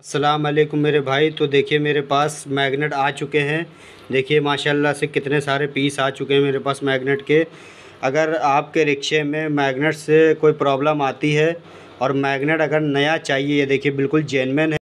अस्सलाम वालेकुम मेरे भाई तो देखिए मेरे पास मैग्नेट आ चुके हैं देखिए माशाल्लाह से कितने सारे पीस आ चुके हैं मेरे पास मैग्नेट के अगर आपके रिक्शे में मैग्नेट से कोई प्रॉब्लम आती है और मैग्नेट अगर नया चाहिए ये देखिए बिल्कुल जेनमैन है